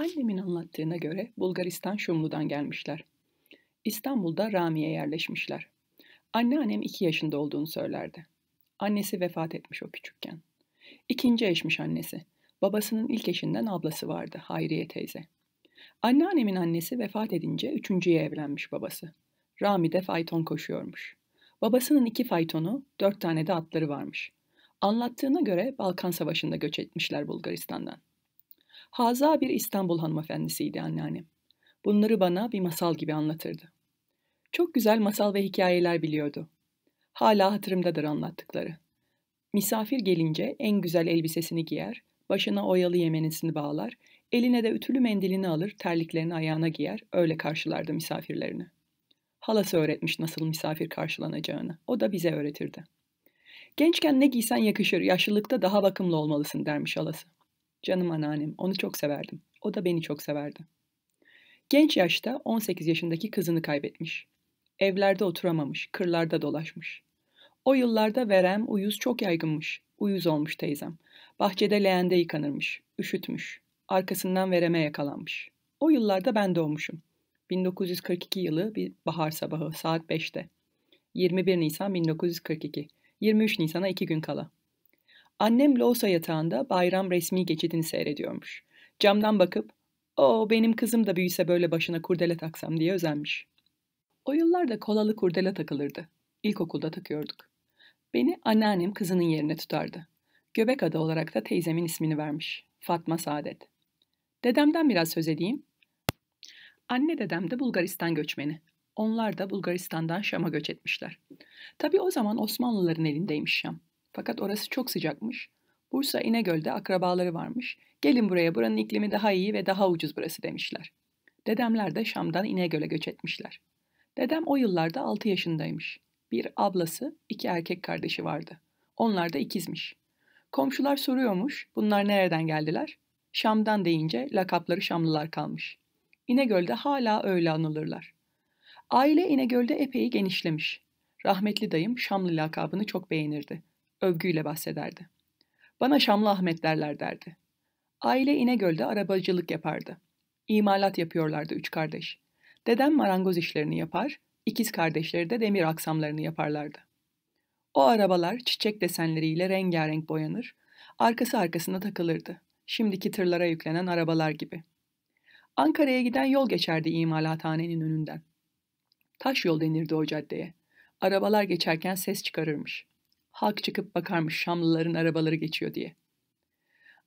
Annemin anlattığına göre Bulgaristan Şumlu'dan gelmişler. İstanbul'da Rami'ye yerleşmişler. Anneannem iki yaşında olduğunu söylerdi. Annesi vefat etmiş o küçükken. İkinci eşmiş annesi. Babasının ilk eşinden ablası vardı Hayriye teyze. Anneannemin annesi vefat edince üçüncüye evlenmiş babası. Rami de fayton koşuyormuş. Babasının iki faytonu, dört tane de atları varmış. Anlattığına göre Balkan Savaşı'nda göç etmişler Bulgaristan'dan. Haza bir İstanbul hanımefendisiydi anneannem. Bunları bana bir masal gibi anlatırdı. Çok güzel masal ve hikayeler biliyordu. Hala hatırımdadır anlattıkları. Misafir gelince en güzel elbisesini giyer, başına oyalı yemenisini bağlar, eline de ütülü mendilini alır, terliklerini ayağına giyer, öyle karşılardı misafirlerini. Halası öğretmiş nasıl misafir karşılanacağını, o da bize öğretirdi. Gençken ne giysen yakışır, yaşlılıkta daha bakımlı olmalısın dermiş halası. Canım anneannem, onu çok severdim. O da beni çok severdi. Genç yaşta 18 yaşındaki kızını kaybetmiş. Evlerde oturamamış, kırlarda dolaşmış. O yıllarda verem, uyuz çok yaygınmış. Uyuz olmuş teyzem. Bahçede leğende yıkanırmış, üşütmüş. Arkasından vereme yakalanmış. O yıllarda ben doğmuşum. 1942 yılı bir bahar sabahı saat 5'te. 21 Nisan 1942. 23 Nisan'a iki gün kala. Annem Loğusa yatağında bayram resmi geçidini seyrediyormuş. Camdan bakıp, o benim kızım da büyüse böyle başına kurdele taksam diye özenmiş. O yıllarda kolalı kurdele takılırdı. İlkokulda takıyorduk. Beni anneannem kızının yerine tutardı. Göbek adı olarak da teyzemin ismini vermiş. Fatma Saadet. Dedemden biraz söz edeyim. Anne dedem de Bulgaristan göçmeni. Onlar da Bulgaristan'dan Şam'a göç etmişler. Tabii o zaman Osmanlıların elindeymiş Şam. Fakat orası çok sıcakmış. Bursa İnegöl'de akrabaları varmış. Gelin buraya buranın iklimi daha iyi ve daha ucuz burası demişler. Dedemler de Şam'dan İnegöl'e göç etmişler. Dedem o yıllarda 6 yaşındaymış. Bir ablası, iki erkek kardeşi vardı. Onlar da ikizmiş. Komşular soruyormuş, bunlar nereden geldiler? Şam'dan deyince lakapları Şamlılar kalmış. İnegöl'de hala öyle anılırlar. Aile İnegöl'de epey genişlemiş. Rahmetli dayım Şamlı lakabını çok beğenirdi övgüyle bahsederdi. Bana Şamlı Ahmet derler derdi. Aile İnegöl'de arabacılık yapardı. İmalat yapıyorlardı üç kardeş. Dedem marangoz işlerini yapar, ikiz kardeşleri de demir aksamlarını yaparlardı. O arabalar çiçek desenleriyle rengarenk boyanır, arkası arkasına takılırdı. Şimdiki tırlara yüklenen arabalar gibi. Ankara'ya giden yol geçerdi imalathanenin önünden. Taş yol denirdi o caddeye. Arabalar geçerken ses çıkarırmış.'' halk çıkıp bakarmış Şamlıların arabaları geçiyor diye.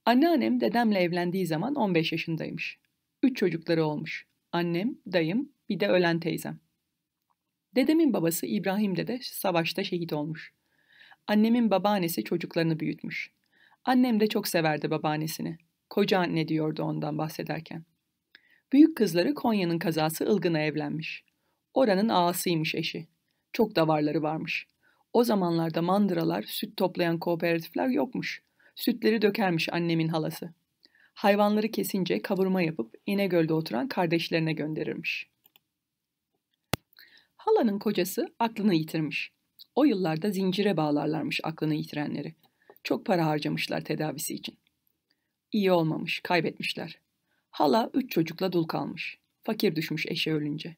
Anneannem dedemle evlendiği zaman 15 yaşındaymış. Üç çocukları olmuş. Annem, dayım, bir de ölen teyzem. Dedemin babası İbrahim dede savaşta şehit olmuş. Annemin babaannesi çocuklarını büyütmüş. Annem de çok severdi babaannesini. Koca anne diyordu ondan bahsederken. Büyük kızları Konya'nın kazası Ilgın'a evlenmiş. Oranın ağasıymış eşi. Çok davarları varmış. O zamanlarda mandıralar, süt toplayan kooperatifler yokmuş. Sütleri dökermiş annemin halası. Hayvanları kesince kavurma yapıp İnegöl'de oturan kardeşlerine gönderirmiş. Halanın kocası aklını yitirmiş. O yıllarda zincire bağlarlarmış aklını yitirenleri. Çok para harcamışlar tedavisi için. İyi olmamış, kaybetmişler. Hala üç çocukla dul kalmış. Fakir düşmüş eşe ölünce.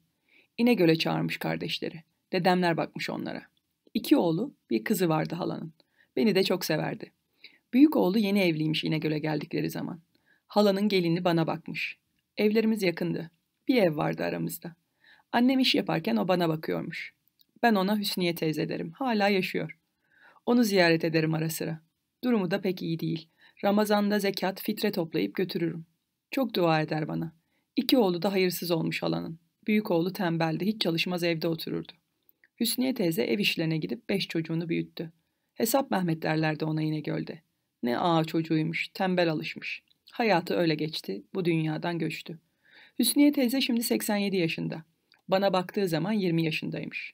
İnegöl'e çağırmış kardeşleri. Dedemler bakmış onlara. İki oğlu, bir kızı vardı halanın. Beni de çok severdi. Büyük oğlu yeni evliymiş İnegöl'e geldikleri zaman. Halanın gelini bana bakmış. Evlerimiz yakındı. Bir ev vardı aramızda. Annem iş yaparken o bana bakıyormuş. Ben ona Hüsniye teyze derim. Hala yaşıyor. Onu ziyaret ederim ara sıra. Durumu da pek iyi değil. Ramazanda zekat, fitre toplayıp götürürüm. Çok dua eder bana. İki oğlu da hayırsız olmuş halanın. Büyük oğlu tembeldi, hiç çalışmaz evde otururdu. Hüsniye teyze ev işlerine gidip beş çocuğunu büyüttü. Hesap Mehmet derlerdi ona yine gölde. Ne ağa çocuğuymuş, tembel alışmış. Hayatı öyle geçti, bu dünyadan göçtü. Hüsniye teyze şimdi 87 yaşında. Bana baktığı zaman 20 yaşındaymış.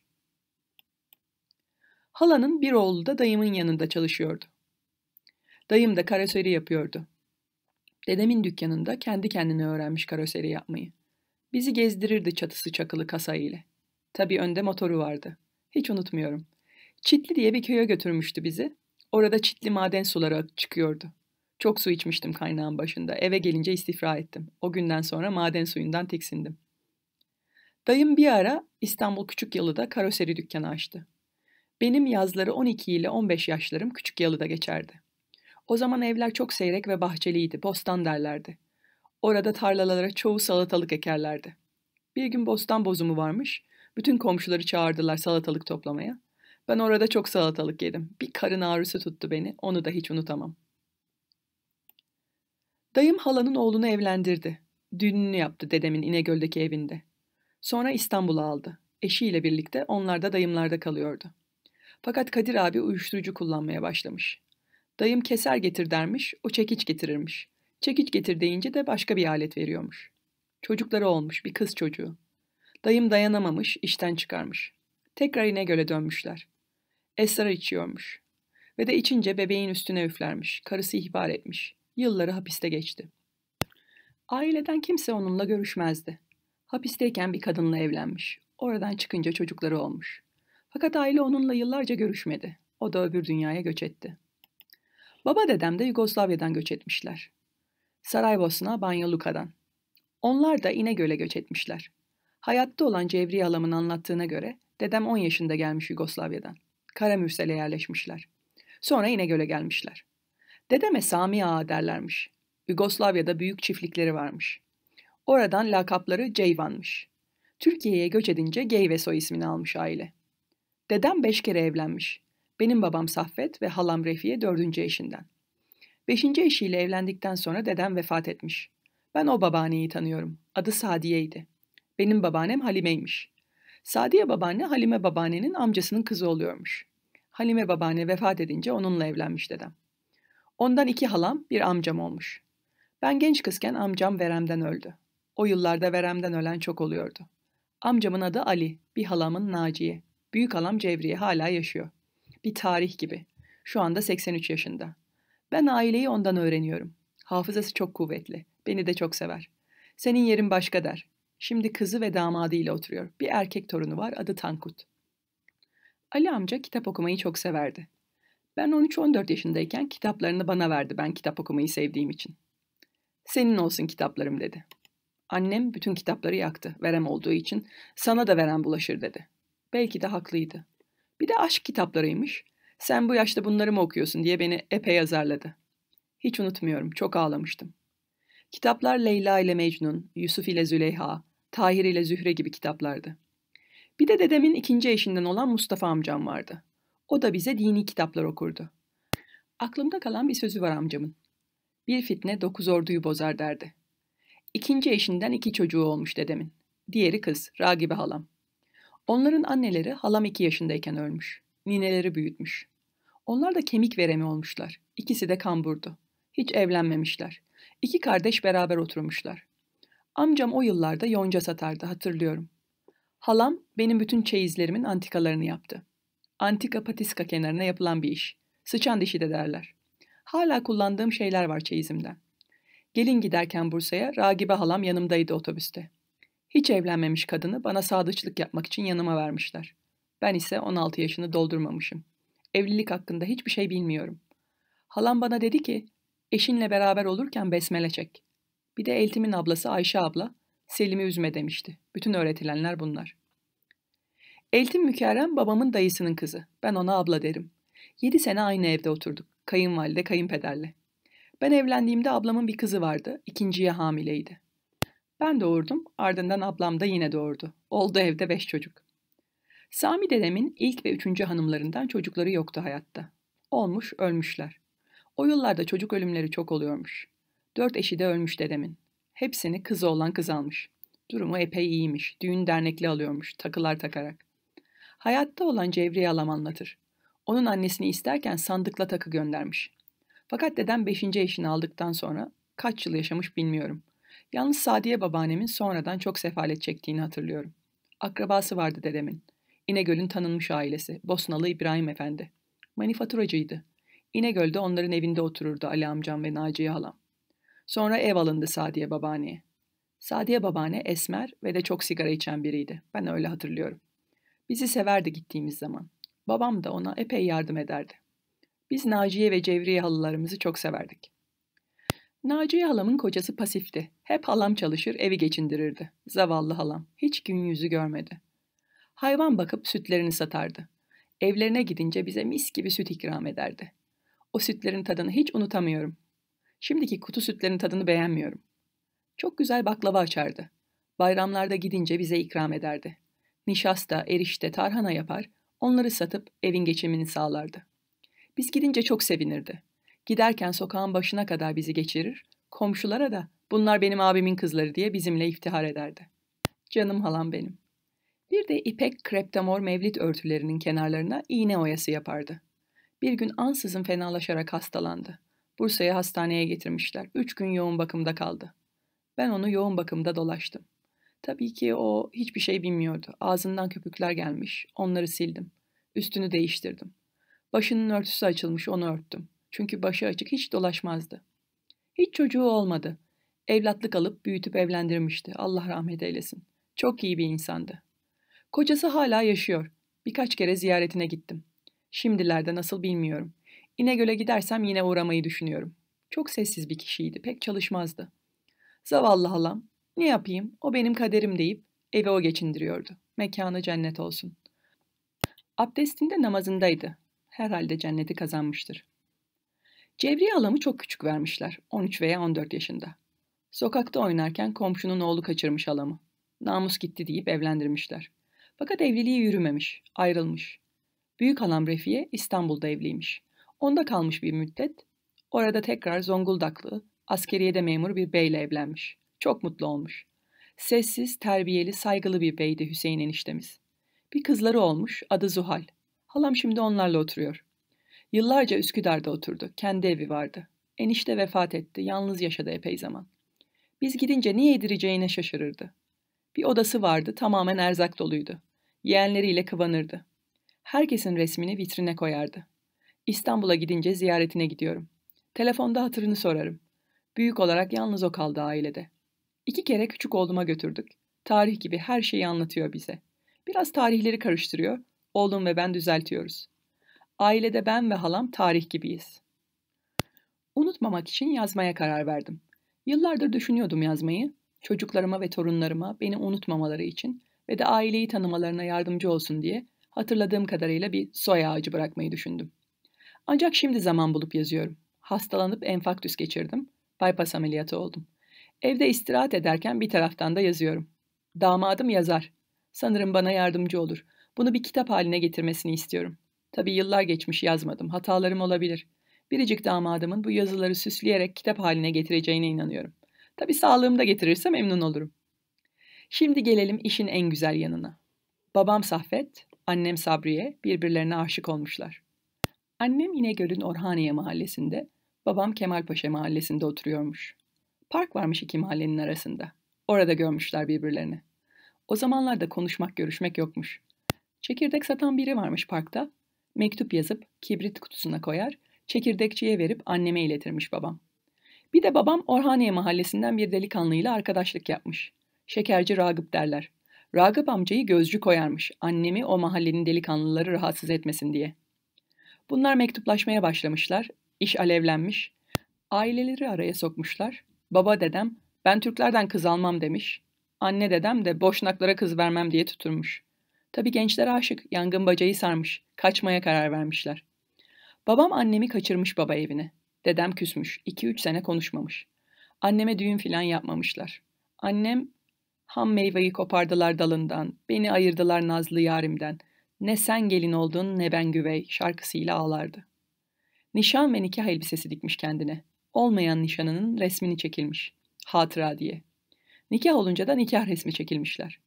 Halanın bir oğlu da dayımın yanında çalışıyordu. Dayım da karoseri yapıyordu. Dedemin dükkanında kendi kendine öğrenmiş karoseri yapmayı. Bizi gezdirirdi çatısı çakılı kasa ile. Tabii önde motoru vardı. Hiç unutmuyorum. Çitli diye bir köye götürmüştü bizi. Orada çitli maden suları çıkıyordu. Çok su içmiştim kaynağın başında. Eve gelince istifra ettim. O günden sonra maden suyundan tiksindim. Dayım bir ara İstanbul küçük Küçükyalı'da karoseri dükkanı açtı. Benim yazları 12 ile 15 yaşlarım Küçükyalı'da geçerdi. O zaman evler çok seyrek ve bahçeliydi, bostan derlerdi. Orada tarlalara çoğu salatalık ekerlerdi. Bir gün bostan bozumu varmış, bütün komşuları çağırdılar salatalık toplamaya. Ben orada çok salatalık yedim. Bir karın ağrısı tuttu beni. Onu da hiç unutamam. Dayım halanın oğlunu evlendirdi. Düğününü yaptı dedemin İnegöl'deki evinde. Sonra İstanbul'a aldı. Eşiyle birlikte onlar da dayımlarda kalıyordu. Fakat Kadir abi uyuşturucu kullanmaya başlamış. Dayım keser getir dermiş, o çekiç getirirmiş. Çekiç getir deyince de başka bir alet veriyormuş. Çocukları olmuş, bir kız çocuğu. Dayım dayanamamış, işten çıkarmış. Tekrar İnegöl'e dönmüşler. Esrar içiyormuş. Ve de içince bebeğin üstüne üflermiş. Karısı ihbar etmiş. Yılları hapiste geçti. Aileden kimse onunla görüşmezdi. Hapisteyken bir kadınla evlenmiş. Oradan çıkınca çocukları olmuş. Fakat aile onunla yıllarca görüşmedi. O da öbür dünyaya göç etti. Baba dedem de Yugoslavya'dan göç etmişler. Saraybosna, Banja Luka'dan. Onlar da İnegöl'e göç etmişler. Hayatta olan Cevriye Alamın anlattığına göre dedem 10 yaşında gelmiş Yugoslavya'dan. Karamürsel'e yerleşmişler. Sonra İnegöl'e gelmişler. Dedeme Sami Ağa derlermiş. Yugoslavya'da büyük çiftlikleri varmış. Oradan lakapları Ceyvan'mış. Türkiye'ye göç edince Geyve soy ismini almış aile. Dedem beş kere evlenmiş. Benim babam Saffet ve halam Refiye dördüncü eşinden. Beşinci eşiyle evlendikten sonra dedem vefat etmiş. Ben o babaanneyi tanıyorum. Adı Sadiye'ydi. Benim babaannem Halime'ymiş. Sadiye babaanne Halime babaannenin amcasının kızı oluyormuş. Halime babaanne vefat edince onunla evlenmiş dedem. Ondan iki halam, bir amcam olmuş. Ben genç kızken amcam veremden öldü. O yıllarda veremden ölen çok oluyordu. Amcamın adı Ali, bir halamın Naciye. Büyük halam Cevriye hala yaşıyor. Bir tarih gibi. Şu anda 83 yaşında. Ben aileyi ondan öğreniyorum. Hafızası çok kuvvetli. Beni de çok sever. Senin yerin başka der. Şimdi kızı ve damadıyla oturuyor. Bir erkek torunu var adı Tankut. Ali amca kitap okumayı çok severdi. Ben 13-14 yaşındayken kitaplarını bana verdi ben kitap okumayı sevdiğim için. Senin olsun kitaplarım dedi. Annem bütün kitapları yaktı verem olduğu için sana da veren bulaşır dedi. Belki de haklıydı. Bir de aşk kitaplarıymış. Sen bu yaşta bunları mı okuyorsun diye beni epey azarladı. Hiç unutmuyorum çok ağlamıştım. Kitaplar Leyla ile Mecnun, Yusuf ile Züleyha, Tahir ile Zühre gibi kitaplardı. Bir de dedemin ikinci eşinden olan Mustafa amcam vardı. O da bize dini kitaplar okurdu. Aklımda kalan bir sözü var amcamın. Bir fitne dokuz orduyu bozar derdi. İkinci eşinden iki çocuğu olmuş dedemin. Diğeri kız, Ragibe halam. Onların anneleri halam iki yaşındayken ölmüş. Nineleri büyütmüş. Onlar da kemik veremi olmuşlar. İkisi de kamburdu. Hiç evlenmemişler. İki kardeş beraber oturmuşlar. Amcam o yıllarda yonca satardı hatırlıyorum. Halam benim bütün çeyizlerimin antikalarını yaptı. Antika patiska kenarına yapılan bir iş. Sıçan dişi de derler. Hala kullandığım şeyler var çeyizimden. Gelin giderken Bursa'ya Ragibe halam yanımdaydı otobüste. Hiç evlenmemiş kadını bana sadıçlık yapmak için yanıma vermişler. Ben ise 16 yaşını doldurmamışım. Evlilik hakkında hiçbir şey bilmiyorum. Halam bana dedi ki, eşinle beraber olurken besmele çek. Bir de eltimin ablası Ayşe abla, Selim'i üzme demişti. Bütün öğretilenler bunlar. Eltim Mükerrem babamın dayısının kızı. Ben ona abla derim. Yedi sene aynı evde oturduk. Kayınvalide, kayınpederle. Ben evlendiğimde ablamın bir kızı vardı. ikinciye hamileydi. Ben doğurdum. Ardından ablam da yine doğurdu. Oldu evde beş çocuk. Sami dedemin ilk ve üçüncü hanımlarından çocukları yoktu hayatta. Olmuş, ölmüşler. O yıllarda çocuk ölümleri çok oluyormuş. Dört eşi de ölmüş dedemin. Hepsini kızı olan kız almış. Durumu epey iyiymiş. Düğün dernekli alıyormuş, takılar takarak. Hayatta olan Cevriye Alam anlatır. Onun annesini isterken sandıkla takı göndermiş. Fakat dedem beşinci eşini aldıktan sonra kaç yıl yaşamış bilmiyorum. Yalnız Sadiye babaannemin sonradan çok sefalet çektiğini hatırlıyorum. Akrabası vardı dedemin. İnegöl'ün tanınmış ailesi, Bosnalı İbrahim Efendi. Manifaturacıydı. İnegöl'de onların evinde otururdu Ali amcam ve Naciye halam. Sonra ev alındı Sadiye babaanneye. Sadiye babaanne esmer ve de çok sigara içen biriydi. Ben öyle hatırlıyorum. Bizi severdi gittiğimiz zaman. Babam da ona epey yardım ederdi. Biz Naciye ve Cevriye halılarımızı çok severdik. Naciye halamın kocası pasifti. Hep halam çalışır, evi geçindirirdi. Zavallı halam. Hiç gün yüzü görmedi. Hayvan bakıp sütlerini satardı. Evlerine gidince bize mis gibi süt ikram ederdi. O sütlerin tadını hiç unutamıyorum. Şimdiki kutu sütlerin tadını beğenmiyorum. Çok güzel baklava açardı. Bayramlarda gidince bize ikram ederdi. Nişasta, erişte, tarhana yapar, onları satıp evin geçimini sağlardı. Biz gidince çok sevinirdi. Giderken sokağın başına kadar bizi geçirir, komşulara da bunlar benim abimin kızları diye bizimle iftihar ederdi. Canım halam benim. Bir de ipek kreptamor mevlit örtülerinin kenarlarına iğne oyası yapardı. Bir gün ansızın fenalaşarak hastalandı. Bursa'ya hastaneye getirmişler. Üç gün yoğun bakımda kaldı. Ben onu yoğun bakımda dolaştım. Tabii ki o hiçbir şey bilmiyordu. Ağzından köpükler gelmiş. Onları sildim. Üstünü değiştirdim. Başının örtüsü açılmış onu örttüm. Çünkü başı açık hiç dolaşmazdı. Hiç çocuğu olmadı. Evlatlık alıp büyütüp evlendirmişti. Allah rahmet eylesin. Çok iyi bir insandı. Kocası hala yaşıyor. Birkaç kere ziyaretine gittim. Şimdilerde nasıl bilmiyorum. İnegöl'e gidersem yine uğramayı düşünüyorum. Çok sessiz bir kişiydi, pek çalışmazdı. Zavallı halam, ne yapayım, o benim kaderim deyip eve o geçindiriyordu. Mekanı cennet olsun. Abdestinde namazındaydı. Herhalde cenneti kazanmıştır. Cevriye halamı çok küçük vermişler, 13 veya 14 yaşında. Sokakta oynarken komşunun oğlu kaçırmış halamı. Namus gitti deyip evlendirmişler. Fakat evliliği yürümemiş, ayrılmış. Büyük halam Refiye İstanbul'da evliymiş. Onda kalmış bir müddet. Orada tekrar Zonguldaklı, askeriyede memur bir beyle evlenmiş. Çok mutlu olmuş. Sessiz, terbiyeli, saygılı bir beydi Hüseyin eniştemiz. Bir kızları olmuş, adı Zuhal. Halam şimdi onlarla oturuyor. Yıllarca Üsküdar'da oturdu, kendi evi vardı. Enişte vefat etti, yalnız yaşadı epey zaman. Biz gidince niye yedireceğine şaşırırdı. Bir odası vardı, tamamen erzak doluydu. Yeğenleriyle kıvanırdı. Herkesin resmini vitrine koyardı. İstanbul'a gidince ziyaretine gidiyorum. Telefonda hatırını sorarım. Büyük olarak yalnız o kaldı ailede. İki kere küçük oğluma götürdük. Tarih gibi her şeyi anlatıyor bize. Biraz tarihleri karıştırıyor. Oğlum ve ben düzeltiyoruz. Ailede ben ve halam tarih gibiyiz. Unutmamak için yazmaya karar verdim. Yıllardır düşünüyordum yazmayı. Çocuklarıma ve torunlarıma beni unutmamaları için ve de aileyi tanımalarına yardımcı olsun diye hatırladığım kadarıyla bir soy ağacı bırakmayı düşündüm. Ancak şimdi zaman bulup yazıyorum. Hastalanıp enfaktüs geçirdim. Bypass ameliyatı oldum. Evde istirahat ederken bir taraftan da yazıyorum. Damadım yazar. Sanırım bana yardımcı olur. Bunu bir kitap haline getirmesini istiyorum. Tabii yıllar geçmiş yazmadım. Hatalarım olabilir. Biricik damadımın bu yazıları süsleyerek kitap haline getireceğine inanıyorum. Tabii sağlığımda getirirse memnun olurum. Şimdi gelelim işin en güzel yanına. Babam Saffet, annem Sabriye birbirlerine aşık olmuşlar. Annem İnegöl'ün Orhaniye mahallesinde, babam Kemalpaşa mahallesinde oturuyormuş. Park varmış iki mahallenin arasında. Orada görmüşler birbirlerini. O zamanlarda konuşmak görüşmek yokmuş. Çekirdek satan biri varmış parkta. Mektup yazıp kibrit kutusuna koyar, çekirdekçiye verip anneme iletirmiş babam. Bir de babam Orhaniye mahallesinden bir delikanlıyla arkadaşlık yapmış. Şekerci Ragıp derler. Ragıp amcayı gözcü koyarmış annemi o mahallenin delikanlıları rahatsız etmesin diye. Bunlar mektuplaşmaya başlamışlar, iş alevlenmiş, aileleri araya sokmuşlar. Baba dedem ben Türklerden kız almam demiş. Anne dedem de boşnaklara kız vermem diye tuturmuş. Tabii gençler aşık, yangın bacayı sarmış, kaçmaya karar vermişler. Babam annemi kaçırmış baba evine. Dedem küsmüş, 2-3 sene konuşmamış. Anneme düğün filan yapmamışlar. Annem ham meyveyi kopardılar dalından, beni ayırdılar nazlı yarimden. Ne sen gelin oldun ne ben güvey şarkısıyla ağlardı. Nişan ve nikah elbisesi dikmiş kendine. Olmayan nişanının resmini çekilmiş. Hatıra diye. Nikah olunca da nikah resmi çekilmişler.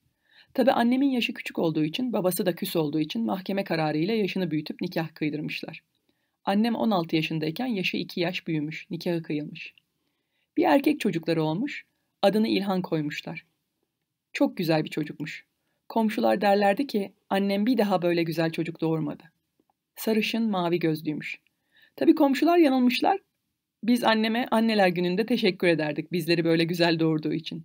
Tabi annemin yaşı küçük olduğu için, babası da küs olduğu için mahkeme kararıyla yaşını büyütüp nikah kıydırmışlar. Annem 16 yaşındayken yaşı 2 yaş büyümüş, nikahı kıyılmış. Bir erkek çocukları olmuş, adını İlhan koymuşlar. Çok güzel bir çocukmuş. Komşular derlerdi ki annem bir daha böyle güzel çocuk doğurmadı. Sarışın mavi gözlüymüş. Tabii komşular yanılmışlar. Biz anneme anneler gününde teşekkür ederdik bizleri böyle güzel doğurduğu için.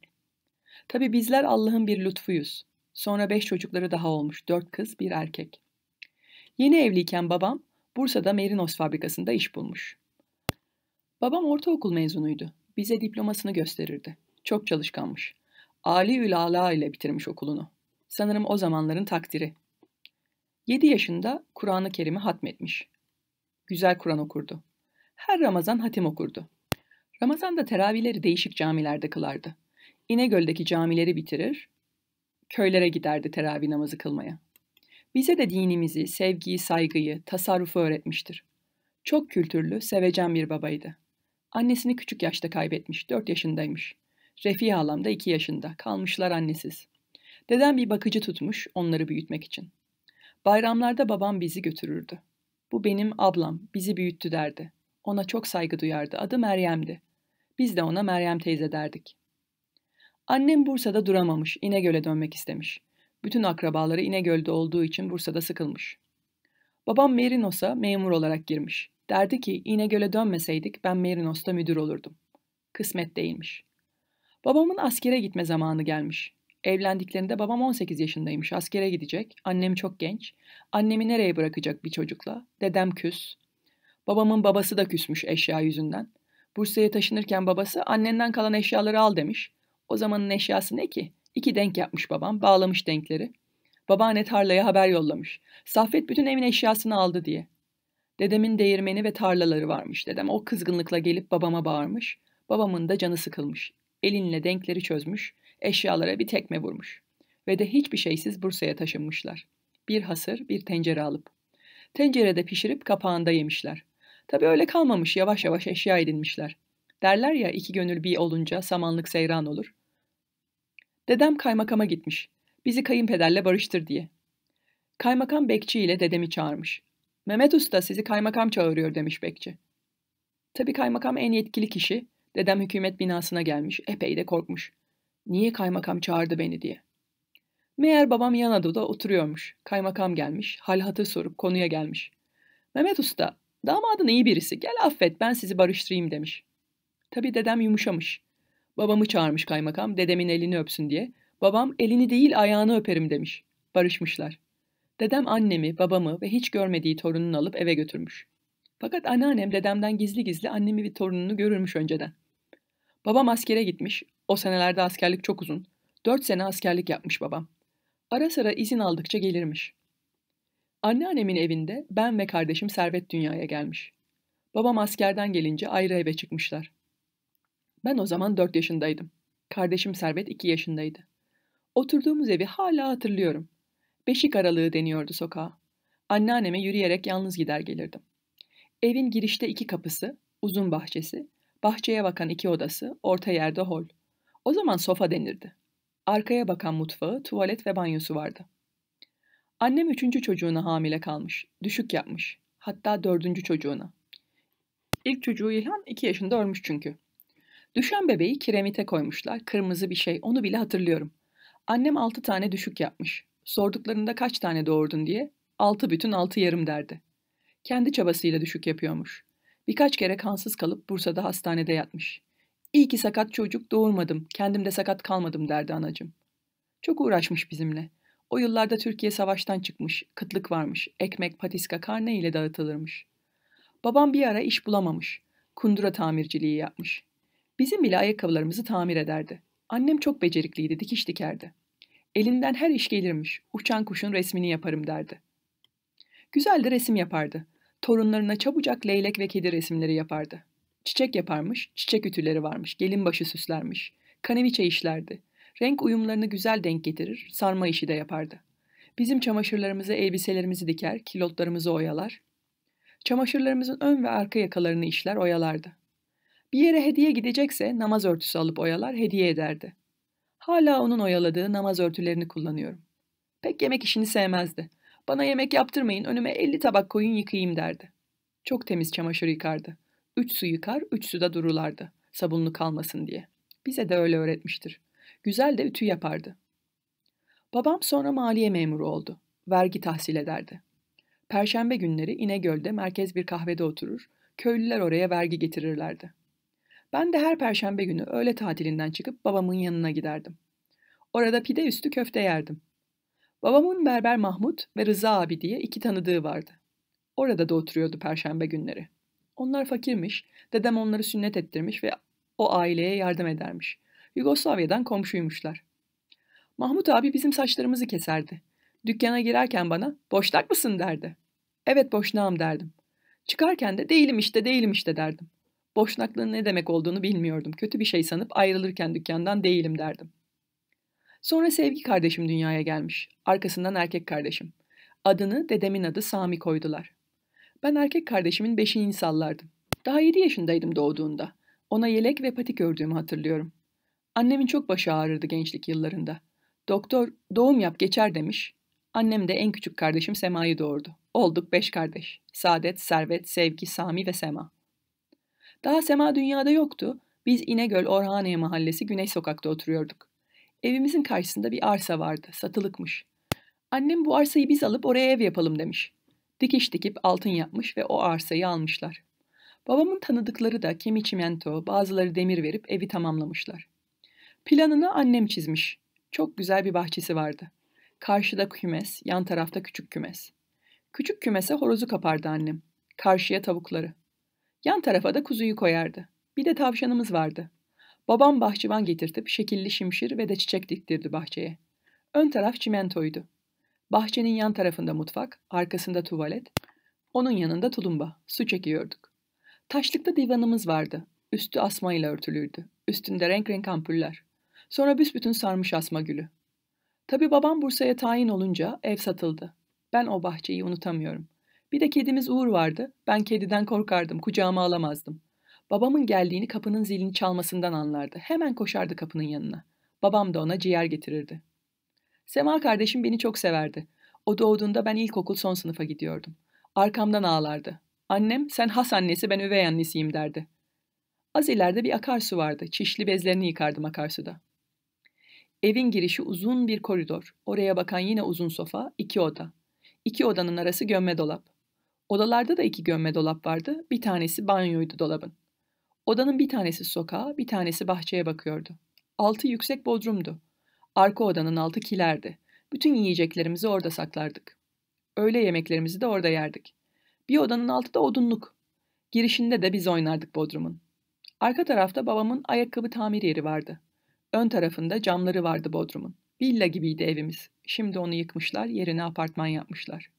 Tabii bizler Allah'ın bir lütfuyuz. Sonra beş çocukları daha olmuş. Dört kız, bir erkek. Yeni evliyken babam Bursa'da Merinos fabrikasında iş bulmuş. Babam ortaokul mezunuydu. Bize diplomasını gösterirdi. Çok çalışkanmış. Ali Ülala ile bitirmiş okulunu. Sanırım o zamanların takdiri. Yedi yaşında Kur'an-ı Kerim'i hatmetmiş. Güzel Kur'an okurdu. Her Ramazan hatim okurdu. Ramazan'da teravihleri değişik camilerde kılardı. İnegöl'deki camileri bitirir, köylere giderdi teravih namazı kılmaya. Bize de dinimizi, sevgiyi, saygıyı, tasarrufu öğretmiştir. Çok kültürlü, sevecen bir babaydı. Annesini küçük yaşta kaybetmiş, dört yaşındaymış. Refik halam da iki yaşında, kalmışlar annesiz. Dedem bir bakıcı tutmuş onları büyütmek için. Bayramlarda babam bizi götürürdü. Bu benim ablam, bizi büyüttü derdi. Ona çok saygı duyardı. Adı Meryem'di. Biz de ona Meryem teyze derdik. Annem Bursa'da duramamış, İnegöl'e dönmek istemiş. Bütün akrabaları İnegöl'de olduğu için Bursa'da sıkılmış. Babam Merinos'a memur olarak girmiş. Derdi ki İnegöl'e dönmeseydik ben Merinos'ta müdür olurdum. Kısmet değilmiş. Babamın askere gitme zamanı gelmiş. Evlendiklerinde babam 18 yaşındaymış, askere gidecek. Annem çok genç. Annemi nereye bırakacak bir çocukla? Dedem küs. Babamın babası da küsmüş eşya yüzünden. Bursa'ya taşınırken babası annenden kalan eşyaları al demiş. O zamanın eşyası ne ki? İki denk yapmış babam, bağlamış denkleri. Babaanne tarlaya haber yollamış. Saffet bütün evin eşyasını aldı diye. Dedemin değirmeni ve tarlaları varmış dedem. O kızgınlıkla gelip babama bağırmış. Babamın da canı sıkılmış. Elinle denkleri çözmüş eşyalara bir tekme vurmuş. Ve de hiçbir şeysiz Bursa'ya taşınmışlar. Bir hasır, bir tencere alıp. Tencerede pişirip kapağında yemişler. Tabi öyle kalmamış yavaş yavaş eşya edinmişler. Derler ya iki gönül bir olunca samanlık seyran olur. Dedem kaymakama gitmiş. Bizi kayınpederle barıştır diye. Kaymakam bekçi ile dedemi çağırmış. Mehmet Usta sizi kaymakam çağırıyor demiş bekçi. Tabi kaymakam en yetkili kişi. Dedem hükümet binasına gelmiş. Epey de korkmuş niye kaymakam çağırdı beni diye. Meğer babam yan adada oturuyormuş. Kaymakam gelmiş, hal hatır sorup konuya gelmiş. Mehmet Usta, damadın iyi birisi, gel affet ben sizi barıştırayım demiş. Tabi dedem yumuşamış. Babamı çağırmış kaymakam, dedemin elini öpsün diye. Babam elini değil ayağını öperim demiş. Barışmışlar. Dedem annemi, babamı ve hiç görmediği torununu alıp eve götürmüş. Fakat anneannem dedemden gizli gizli annemi ve torununu görürmüş önceden. Babam askere gitmiş. O senelerde askerlik çok uzun. Dört sene askerlik yapmış babam. Ara sıra izin aldıkça gelirmiş. Anneannemin evinde ben ve kardeşim Servet dünyaya gelmiş. Babam askerden gelince ayrı eve çıkmışlar. Ben o zaman dört yaşındaydım. Kardeşim Servet iki yaşındaydı. Oturduğumuz evi hala hatırlıyorum. Beşik aralığı deniyordu sokağa. Anneanneme yürüyerek yalnız gider gelirdim. Evin girişte iki kapısı, uzun bahçesi, bahçeye bakan iki odası, orta yerde hol. O zaman sofa denirdi. Arkaya bakan mutfağı, tuvalet ve banyosu vardı. Annem üçüncü çocuğuna hamile kalmış, düşük yapmış. Hatta dördüncü çocuğuna. İlk çocuğu İlhan iki yaşında ölmüş çünkü. Düşen bebeği kiremite koymuşlar, kırmızı bir şey, onu bile hatırlıyorum. Annem altı tane düşük yapmış. Sorduklarında kaç tane doğurdun diye, altı bütün altı yarım derdi. Kendi çabasıyla düşük yapıyormuş. Birkaç kere kansız kalıp Bursa'da hastanede yatmış. İyi ki sakat çocuk doğurmadım, kendim de sakat kalmadım derdi anacım. Çok uğraşmış bizimle. O yıllarda Türkiye savaştan çıkmış, kıtlık varmış, ekmek, patiska, karne ile dağıtılırmış. Babam bir ara iş bulamamış, kundura tamirciliği yapmış. Bizim bile ayakkabılarımızı tamir ederdi. Annem çok becerikliydi, dikiş dikerdi. Elinden her iş gelirmiş, uçan kuşun resmini yaparım derdi. Güzel de resim yapardı torunlarına çabucak leylek ve kedi resimleri yapardı. Çiçek yaparmış, çiçek ütüleri varmış, gelin başı süslermiş, kaneviçe işlerdi. Renk uyumlarını güzel denk getirir, sarma işi de yapardı. Bizim çamaşırlarımızı, elbiselerimizi diker, kilotlarımızı oyalar. Çamaşırlarımızın ön ve arka yakalarını işler, oyalardı. Bir yere hediye gidecekse namaz örtüsü alıp oyalar, hediye ederdi. Hala onun oyaladığı namaz örtülerini kullanıyorum. Pek yemek işini sevmezdi. Bana yemek yaptırmayın, önüme 50 tabak koyun yıkayayım derdi. Çok temiz çamaşır yıkardı. Üç su yıkar, üç su da dururlardı, Sabunlu kalmasın diye. Bize de öyle öğretmiştir. Güzel de ütü yapardı. Babam sonra maliye memuru oldu. Vergi tahsil ederdi. Perşembe günleri İnegöl'de merkez bir kahvede oturur, köylüler oraya vergi getirirlerdi. Ben de her perşembe günü öğle tatilinden çıkıp babamın yanına giderdim. Orada pide üstü köfte yerdim. Babamın Berber Mahmut ve Rıza abi diye iki tanıdığı vardı. Orada da oturuyordu perşembe günleri. Onlar fakirmiş, dedem onları sünnet ettirmiş ve o aileye yardım edermiş. Yugoslavya'dan komşuymuşlar. Mahmut abi bizim saçlarımızı keserdi. Dükkana girerken bana boşnak mısın derdi. Evet boşnağım derdim. Çıkarken de değilim işte değilim işte derdim. Boşnaklığın ne demek olduğunu bilmiyordum. Kötü bir şey sanıp ayrılırken dükkandan değilim derdim. Sonra sevgi kardeşim dünyaya gelmiş. Arkasından erkek kardeşim. Adını dedemin adı Sami koydular. Ben erkek kardeşimin beşiğini sallardım. Daha yedi yaşındaydım doğduğunda. Ona yelek ve patik ördüğümü hatırlıyorum. Annemin çok başı ağrırdı gençlik yıllarında. Doktor doğum yap geçer demiş. Annem de en küçük kardeşim Sema'yı doğurdu. Olduk beş kardeş. Saadet, Servet, Sevgi, Sami ve Sema. Daha Sema dünyada yoktu. Biz İnegöl Orhaniye Mahallesi Güney Sokak'ta oturuyorduk. Evimizin karşısında bir arsa vardı, satılıkmış. Annem bu arsayı biz alıp oraya ev yapalım demiş. Dikiş dikip altın yapmış ve o arsayı almışlar. Babamın tanıdıkları da kimi çimento, bazıları demir verip evi tamamlamışlar. Planını annem çizmiş. Çok güzel bir bahçesi vardı. Karşıda kümes, yan tarafta küçük kümes. Küçük kümese horozu kapardı annem. Karşıya tavukları. Yan tarafa da kuzuyu koyardı. Bir de tavşanımız vardı. Babam bahçıvan getirtip şekilli şimşir ve de çiçek diktirdi bahçeye. Ön taraf çimentoydu. Bahçenin yan tarafında mutfak, arkasında tuvalet, onun yanında tulumba, su çekiyorduk. Taşlıkta divanımız vardı. Üstü asma ile örtülüydü. Üstünde renk renk ampuller. Sonra büsbütün sarmış asma gülü. Tabii babam Bursa'ya tayin olunca ev satıldı. Ben o bahçeyi unutamıyorum. Bir de kedimiz Uğur vardı. Ben kediden korkardım, kucağıma alamazdım. Babamın geldiğini kapının zilini çalmasından anlardı. Hemen koşardı kapının yanına. Babam da ona ciğer getirirdi. Sema kardeşim beni çok severdi. O doğduğunda ben ilkokul son sınıfa gidiyordum. Arkamdan ağlardı. Annem sen has annesi ben üvey annesiyim derdi. Az ileride bir akarsu vardı. Çişli bezlerini yıkardım akarsuda. Evin girişi uzun bir koridor. Oraya bakan yine uzun sofa, iki oda. İki odanın arası gömme dolap. Odalarda da iki gömme dolap vardı. Bir tanesi banyoydu dolabın. Odanın bir tanesi sokağa, bir tanesi bahçeye bakıyordu. Altı yüksek bodrumdu. Arka odanın altı kilerdi. Bütün yiyeceklerimizi orada saklardık. Öğle yemeklerimizi de orada yerdik. Bir odanın altı da odunluk. Girişinde de biz oynardık bodrumun. Arka tarafta babamın ayakkabı tamir yeri vardı. Ön tarafında camları vardı bodrumun. Villa gibiydi evimiz. Şimdi onu yıkmışlar, yerine apartman yapmışlar.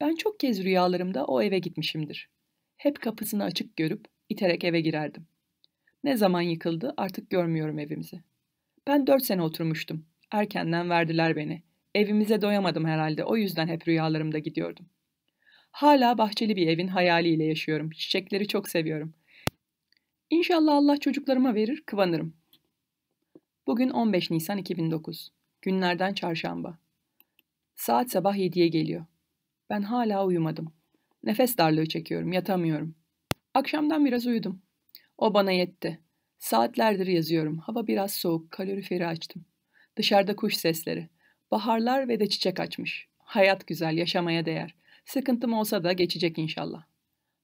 Ben çok kez rüyalarımda o eve gitmişimdir. Hep kapısını açık görüp iterek eve girerdim. Ne zaman yıkıldı artık görmüyorum evimizi. Ben dört sene oturmuştum. Erkenden verdiler beni. Evimize doyamadım herhalde o yüzden hep rüyalarımda gidiyordum. Hala bahçeli bir evin hayaliyle yaşıyorum. Çiçekleri çok seviyorum. İnşallah Allah çocuklarıma verir, kıvanırım. Bugün 15 Nisan 2009. Günlerden çarşamba. Saat sabah 7'ye geliyor. Ben hala uyumadım. Nefes darlığı çekiyorum, yatamıyorum. Akşamdan biraz uyudum. O bana yetti. Saatlerdir yazıyorum. Hava biraz soğuk. Kaloriferi açtım. Dışarıda kuş sesleri. Baharlar ve de çiçek açmış. Hayat güzel, yaşamaya değer. Sıkıntım olsa da geçecek inşallah.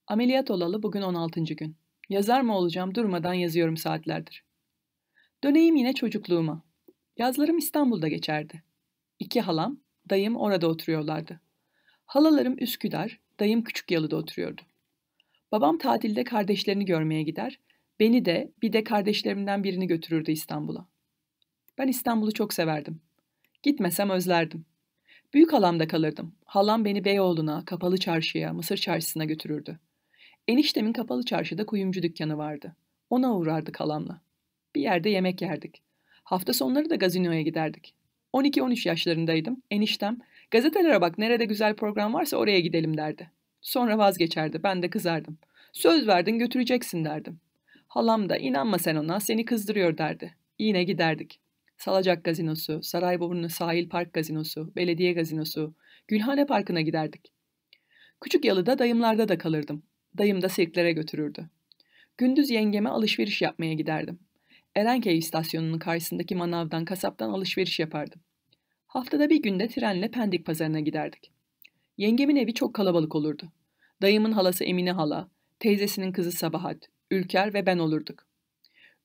Ameliyat olalı bugün 16. gün. Yazar mı olacağım durmadan yazıyorum saatlerdir. Döneyim yine çocukluğuma. Yazlarım İstanbul'da geçerdi. İki halam, dayım orada oturuyorlardı. Halalarım Üsküdar, dayım Küçükyalı'da oturuyordu. Babam tatilde kardeşlerini görmeye gider, beni de bir de kardeşlerimden birini götürürdü İstanbul'a. Ben İstanbul'u çok severdim. Gitmesem özlerdim. Büyük halamda kalırdım. Halam beni Beyoğlu'na, Kapalı Çarşı'ya, Mısır Çarşısı'na götürürdü. Eniştemin Kapalı Çarşı'da kuyumcu dükkanı vardı. Ona uğrardık halamla. Bir yerde yemek yerdik. Hafta sonları da gazinoya giderdik. 12-13 yaşlarındaydım. Eniştem, gazetelere bak nerede güzel program varsa oraya gidelim derdi. Sonra vazgeçerdi, ben de kızardım. Söz verdin götüreceksin derdim. Halam da inanma sen ona, seni kızdırıyor derdi. Yine giderdik. Salacak gazinosu, Sarayburnu Sahil Park gazinosu, belediye gazinosu, Gülhane Parkı'na giderdik. Küçük yalıda dayımlarda da kalırdım. Dayım da sirklere götürürdü. Gündüz yengeme alışveriş yapmaya giderdim. Erenköy istasyonunun karşısındaki manavdan, kasaptan alışveriş yapardım. Haftada bir günde trenle Pendik pazarına giderdik. Yengemin evi çok kalabalık olurdu. Dayımın halası Emine hala, teyzesinin kızı Sabahat, Ülker ve ben olurduk.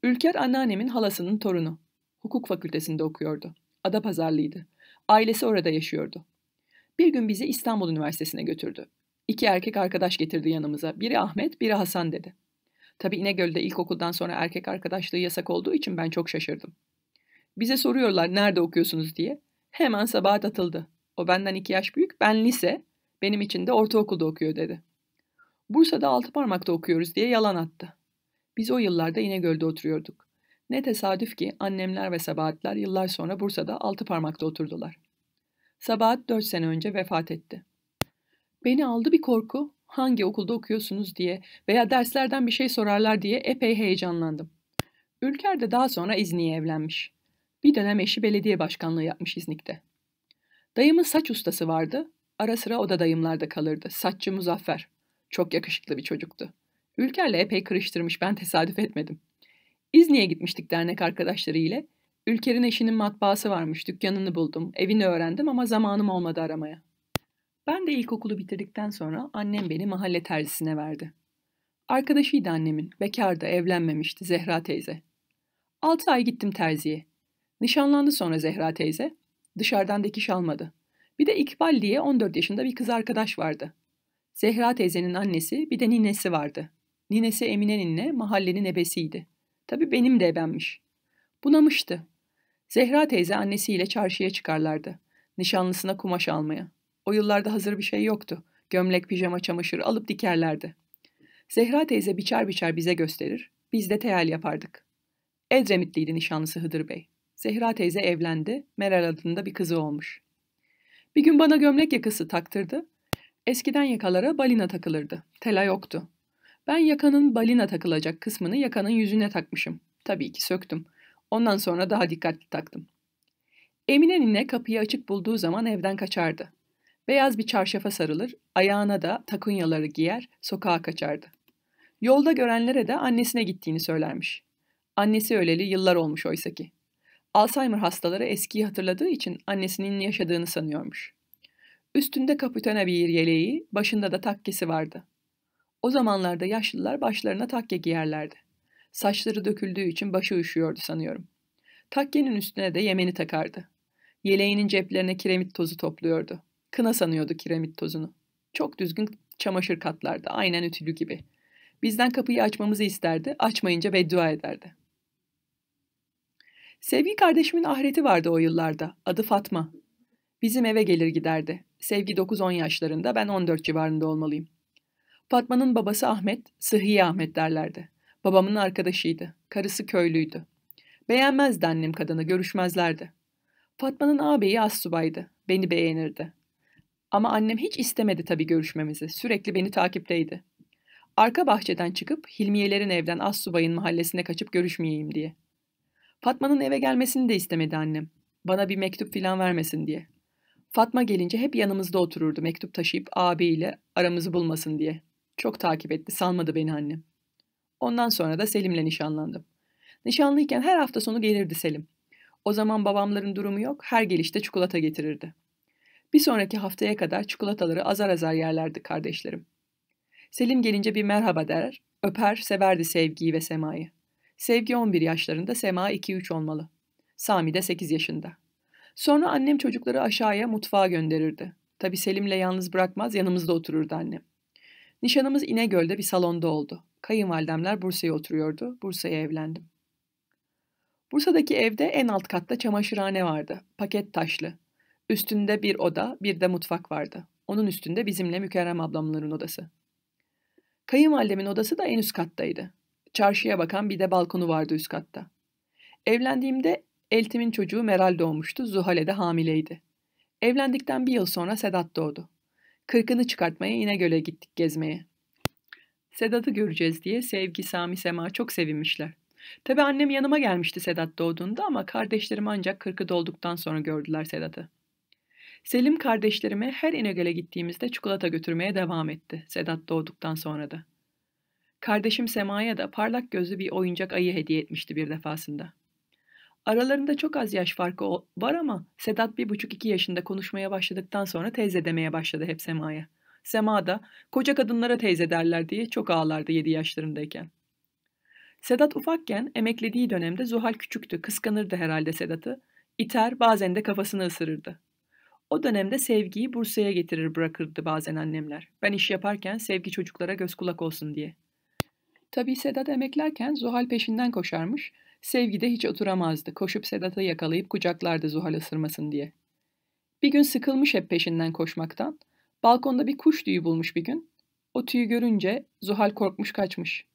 Ülker anneannemin halasının torunu. Hukuk fakültesinde okuyordu. Ada pazarlıydı, Ailesi orada yaşıyordu. Bir gün bizi İstanbul Üniversitesi'ne götürdü. İki erkek arkadaş getirdi yanımıza. Biri Ahmet, biri Hasan dedi. Tabi İnegöl'de ilkokuldan sonra erkek arkadaşlığı yasak olduğu için ben çok şaşırdım. Bize soruyorlar nerede okuyorsunuz diye. Hemen sabahat atıldı. O benden iki yaş büyük. Ben lise. Benim için de ortaokulda okuyor dedi. Bursa'da altı parmakta okuyoruz diye yalan attı. Biz o yıllarda İnegöl'de oturuyorduk. Ne tesadüf ki annemler ve Sabahatler yıllar sonra Bursa'da altı parmakta oturdular. Sabahat dört sene önce vefat etti. Beni aldı bir korku, hangi okulda okuyorsunuz diye veya derslerden bir şey sorarlar diye epey heyecanlandım. Ülker de daha sonra İznik'e evlenmiş. Bir dönem eşi belediye başkanlığı yapmış İznik'te. Dayımın saç ustası vardı. Ara sıra o da dayımlarda kalırdı. Saççı Muzaffer. Çok yakışıklı bir çocuktu. Ülker'le epey kırıştırmış ben tesadüf etmedim. İzni'ye gitmiştik dernek arkadaşları ile. Ülker'in eşinin matbaası varmış, dükkanını buldum, evini öğrendim ama zamanım olmadı aramaya. Ben de ilkokulu bitirdikten sonra annem beni mahalle terzisine verdi. Arkadaşıydı annemin, bekardı, evlenmemişti Zehra teyze. Altı ay gittim terziye. Nişanlandı sonra Zehra teyze. Dışarıdan dikiş almadı. Bir de İkbal diye 14 yaşında bir kız arkadaş vardı. Zehra teyzenin annesi bir de ninesi vardı. Ninesi Emine ninne mahallenin ebesiydi. Tabii benim de ebenmiş. Bunamıştı. Zehra teyze annesiyle çarşıya çıkarlardı. Nişanlısına kumaş almaya. O yıllarda hazır bir şey yoktu. Gömlek, pijama, çamaşır alıp dikerlerdi. Zehra teyze biçer biçer bize gösterir. Biz de teyal yapardık. Edremitliydi nişanlısı Hıdır Bey. Zehra teyze evlendi, Meral adında bir kızı olmuş. Bir gün bana gömlek yakası taktırdı. Eskiden yakalara balina takılırdı. Tela yoktu. Ben yakanın balina takılacak kısmını yakanın yüzüne takmışım. Tabii ki söktüm. Ondan sonra daha dikkatli taktım. Emine nine kapıyı açık bulduğu zaman evden kaçardı. Beyaz bir çarşafa sarılır, ayağına da takunyaları giyer, sokağa kaçardı. Yolda görenlere de annesine gittiğini söylermiş. Annesi öleli yıllar olmuş oysa ki. Alzheimer hastaları eskiyi hatırladığı için annesinin yaşadığını sanıyormuş. Üstünde kapitana bir yeleği, başında da takkesi vardı. O zamanlarda yaşlılar başlarına takke giyerlerdi. Saçları döküldüğü için başı üşüyordu sanıyorum. Takkenin üstüne de yemeni takardı. Yeleğinin ceplerine kiremit tozu topluyordu. Kına sanıyordu kiremit tozunu. Çok düzgün çamaşır katlardı, aynen ütülü gibi. Bizden kapıyı açmamızı isterdi, açmayınca beddua ederdi. Sevgi kardeşimin ahireti vardı o yıllarda. Adı Fatma. Bizim eve gelir giderdi. Sevgi 9-10 yaşlarında, ben 14 civarında olmalıyım. Fatma'nın babası Ahmet, Sıhhiye Ahmet derlerdi. Babamın arkadaşıydı. Karısı köylüydü. Beğenmezdi annem kadını, görüşmezlerdi. Fatma'nın ağabeyi assubaydı. Beni beğenirdi. Ama annem hiç istemedi tabii görüşmemizi. Sürekli beni takipteydi. Arka bahçeden çıkıp Hilmiyelerin evden Assubay'ın mahallesine kaçıp görüşmeyeyim diye. Fatma'nın eve gelmesini de istemedi annem. Bana bir mektup filan vermesin diye. Fatma gelince hep yanımızda otururdu mektup taşıyıp ağabeyiyle aramızı bulmasın diye. Çok takip etti, salmadı beni annem. Ondan sonra da Selim'le nişanlandım. Nişanlıyken her hafta sonu gelirdi Selim. O zaman babamların durumu yok, her gelişte çikolata getirirdi. Bir sonraki haftaya kadar çikolataları azar azar yerlerdi kardeşlerim. Selim gelince bir merhaba der, öper, severdi sevgiyi ve semayı. Sevgi 11 yaşlarında, Sema 2-3 olmalı. Sami de 8 yaşında. Sonra annem çocukları aşağıya mutfağa gönderirdi. Tabi Selim'le yalnız bırakmaz, yanımızda otururdu annem. Nişanımız İnegöl'de bir salonda oldu. Kayınvalidemler Bursa'ya oturuyordu. Bursa'ya evlendim. Bursa'daki evde en alt katta çamaşırhane vardı. Paket taşlı. Üstünde bir oda, bir de mutfak vardı. Onun üstünde bizimle Mükerrem ablamların odası. Kayınvalidemin odası da en üst kattaydı. Çarşıya bakan bir de balkonu vardı üst katta. Evlendiğimde Eltim'in çocuğu Meral doğmuştu, Zuhale de hamileydi. Evlendikten bir yıl sonra Sedat doğdu. Kırkını çıkartmaya İnegöl'e gittik gezmeye. Sedat'ı göreceğiz diye Sevgi, Sami, Sema çok sevinmişler. Tabi annem yanıma gelmişti Sedat doğduğunda ama kardeşlerim ancak kırkı dolduktan sonra gördüler Sedat'ı. Selim kardeşlerime her İnegöl'e gittiğimizde çikolata götürmeye devam etti Sedat doğduktan sonra da. Kardeşim Sema'ya da parlak gözlü bir oyuncak ayı hediye etmişti bir defasında. Aralarında çok az yaş farkı var ama Sedat bir buçuk iki yaşında konuşmaya başladıktan sonra teyze demeye başladı hep Sema'ya. Sema da koca kadınlara teyze derler diye çok ağlardı yedi yaşlarındayken. Sedat ufakken emeklediği dönemde Zuhal küçüktü, kıskanırdı herhalde Sedat'ı. İter, bazen de kafasını ısırırdı. O dönemde Sevgi'yi Bursa'ya getirir bırakırdı bazen annemler. Ben iş yaparken Sevgi çocuklara göz kulak olsun diye.'' Tabii Sedat emeklerken Zuhal peşinden koşarmış, Sevgi de hiç oturamazdı, koşup Sedat'ı yakalayıp kucaklardı Zuhal ısırmasın diye. Bir gün sıkılmış hep peşinden koşmaktan, balkonda bir kuş tüyü bulmuş bir gün. O tüyü görünce Zuhal korkmuş kaçmış.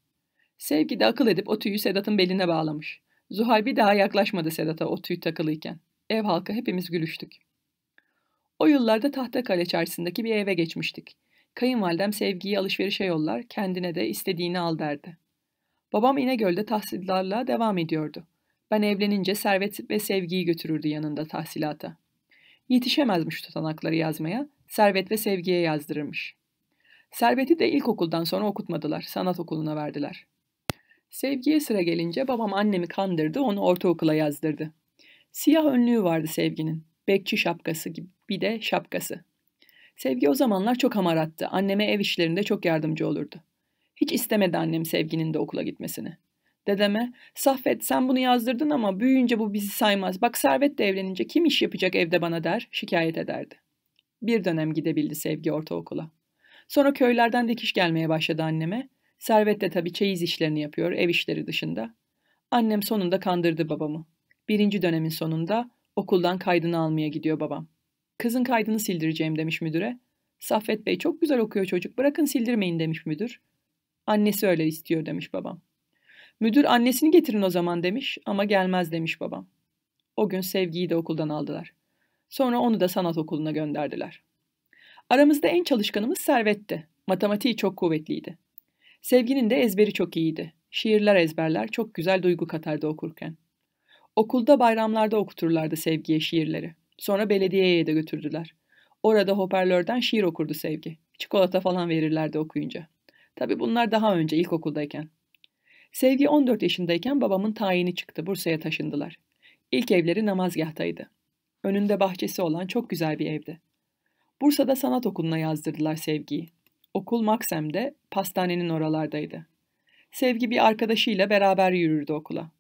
Sevgi de akıl edip o tüyü Sedat'ın beline bağlamış. Zuhal bir daha yaklaşmadı Sedat'a o tüy takılıyken. Ev halkı hepimiz gülüştük. O yıllarda tahta Tahtakale çarşısındaki bir eve geçmiştik. Kayınvalidem sevgiyi alışverişe yollar, kendine de istediğini al derdi. Babam İnegöl'de tahsillerle devam ediyordu. Ben evlenince servet ve sevgiyi götürürdü yanında tahsilata. Yetişemezmiş tutanakları yazmaya, servet ve sevgiye yazdırırmış. Serveti de ilkokuldan sonra okutmadılar, sanat okuluna verdiler. Sevgiye sıra gelince babam annemi kandırdı, onu ortaokula yazdırdı. Siyah önlüğü vardı sevginin, bekçi şapkası gibi bir de şapkası. Sevgi o zamanlar çok hamarattı. Anneme ev işlerinde çok yardımcı olurdu. Hiç istemedi annem Sevgi'nin de okula gitmesini. Dedeme, Saffet sen bunu yazdırdın ama büyüyünce bu bizi saymaz. Bak Servet de evlenince kim iş yapacak evde bana der, şikayet ederdi. Bir dönem gidebildi Sevgi ortaokula. Sonra köylerden dikiş gelmeye başladı anneme. Servet de tabii çeyiz işlerini yapıyor, ev işleri dışında. Annem sonunda kandırdı babamı. Birinci dönemin sonunda okuldan kaydını almaya gidiyor babam. Kızın kaydını sildireceğim demiş müdüre. Saffet Bey çok güzel okuyor çocuk bırakın sildirmeyin demiş müdür. Annesi öyle istiyor demiş babam. Müdür annesini getirin o zaman demiş ama gelmez demiş babam. O gün Sevgi'yi de okuldan aldılar. Sonra onu da sanat okuluna gönderdiler. Aramızda en çalışkanımız Servet'ti. Matematiği çok kuvvetliydi. Sevginin de ezberi çok iyiydi. Şiirler ezberler, çok güzel duygu katardı okurken. Okulda bayramlarda okuturlardı Sevgi'ye şiirleri. Sonra belediyeye de götürdüler. Orada hoparlörden şiir okurdu Sevgi. Çikolata falan verirlerdi okuyunca. Tabii bunlar daha önce ilkokuldayken. Sevgi 14 yaşındayken babamın tayini çıktı. Bursa'ya taşındılar. İlk evleri namazgahtaydı. Önünde bahçesi olan çok güzel bir evdi. Bursa'da sanat okuluna yazdırdılar Sevgi'yi. Okul Maksem'de, pastanenin oralardaydı. Sevgi bir arkadaşıyla beraber yürürdü okula.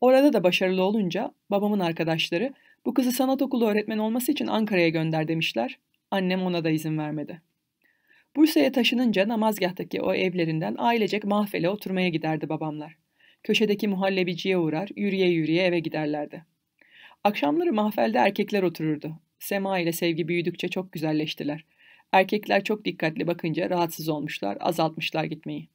Orada da başarılı olunca babamın arkadaşları bu kızı sanat okulu öğretmeni olması için Ankara'ya gönder demişler. Annem ona da izin vermedi. Bursa'ya taşınınca namazgahtaki o evlerinden ailecek mahfele oturmaya giderdi babamlar. Köşedeki muhallebiciye uğrar, yürüye yürüye eve giderlerdi. Akşamları mahfelde erkekler otururdu. Sema ile sevgi büyüdükçe çok güzelleştiler. Erkekler çok dikkatli bakınca rahatsız olmuşlar, azaltmışlar gitmeyi.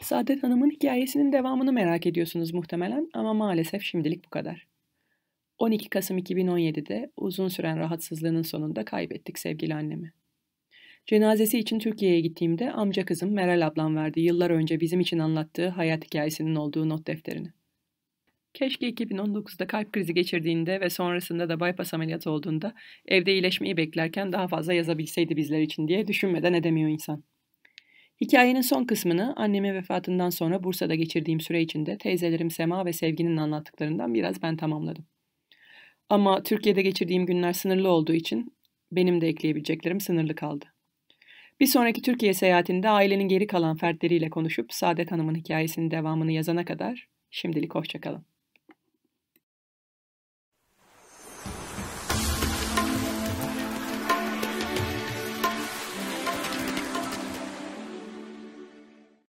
Saadet Hanım'ın hikayesinin devamını merak ediyorsunuz muhtemelen ama maalesef şimdilik bu kadar. 12 Kasım 2017'de uzun süren rahatsızlığının sonunda kaybettik sevgili annemi. Cenazesi için Türkiye'ye gittiğimde amca kızım Meral ablam verdi yıllar önce bizim için anlattığı hayat hikayesinin olduğu not defterini. Keşke 2019'da kalp krizi geçirdiğinde ve sonrasında da bypass ameliyatı olduğunda evde iyileşmeyi beklerken daha fazla yazabilseydi bizler için diye düşünmeden edemiyor insan. Hikayenin son kısmını annemin vefatından sonra Bursa'da geçirdiğim süre içinde teyzelerim Sema ve Sevgi'nin anlattıklarından biraz ben tamamladım. Ama Türkiye'de geçirdiğim günler sınırlı olduğu için benim de ekleyebileceklerim sınırlı kaldı. Bir sonraki Türkiye seyahatinde ailenin geri kalan fertleriyle konuşup Saadet Hanım'ın hikayesinin devamını yazana kadar şimdilik hoşçakalın.